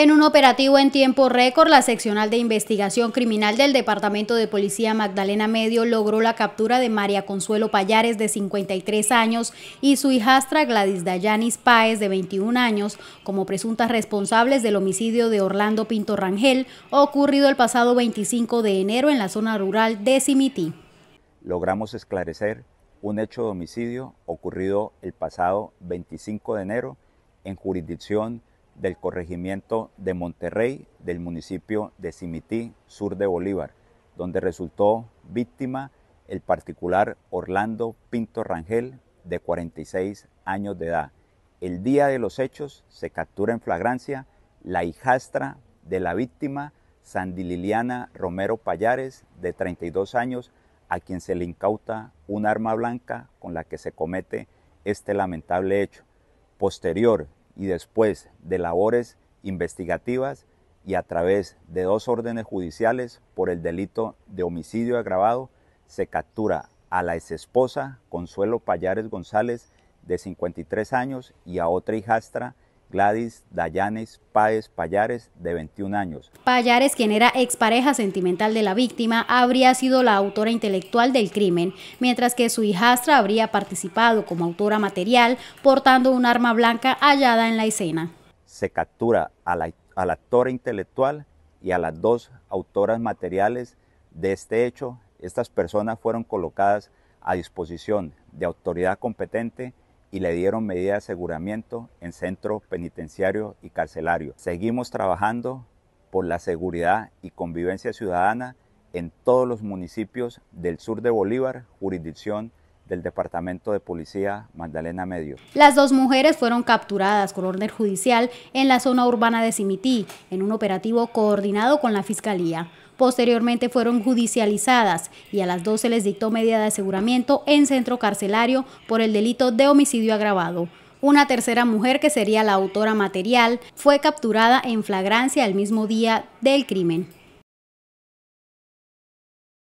En un operativo en tiempo récord, la seccional de investigación criminal del Departamento de Policía Magdalena Medio logró la captura de María Consuelo Payares, de 53 años, y su hijastra Gladys Dayanis Páez, de 21 años, como presuntas responsables del homicidio de Orlando Pinto Rangel, ocurrido el pasado 25 de enero en la zona rural de Simití. Logramos esclarecer un hecho de homicidio ocurrido el pasado 25 de enero en jurisdicción del corregimiento de Monterrey del municipio de Cimití, sur de Bolívar, donde resultó víctima el particular Orlando Pinto Rangel, de 46 años de edad. El día de los hechos se captura en flagrancia la hijastra de la víctima, Sandililiana Romero Payares, de 32 años, a quien se le incauta un arma blanca con la que se comete este lamentable hecho. Posterior y después de labores investigativas y a través de dos órdenes judiciales por el delito de homicidio agravado, se captura a la exesposa Consuelo Payares González, de 53 años, y a otra hijastra Gladys Dayanes Páez Payares, de 21 años. Payares, quien era expareja sentimental de la víctima, habría sido la autora intelectual del crimen, mientras que su hijastra habría participado como autora material portando un arma blanca hallada en la escena. Se captura a la, a la autora intelectual y a las dos autoras materiales de este hecho. Estas personas fueron colocadas a disposición de autoridad competente y le dieron medida de aseguramiento en centro penitenciario y carcelario. Seguimos trabajando por la seguridad y convivencia ciudadana en todos los municipios del sur de Bolívar, jurisdicción del Departamento de Policía Magdalena Medio. Las dos mujeres fueron capturadas con orden judicial en la zona urbana de simití en un operativo coordinado con la Fiscalía. Posteriormente fueron judicializadas y a las dos se les dictó medida de aseguramiento en centro carcelario por el delito de homicidio agravado. Una tercera mujer, que sería la autora material, fue capturada en flagrancia el mismo día del crimen.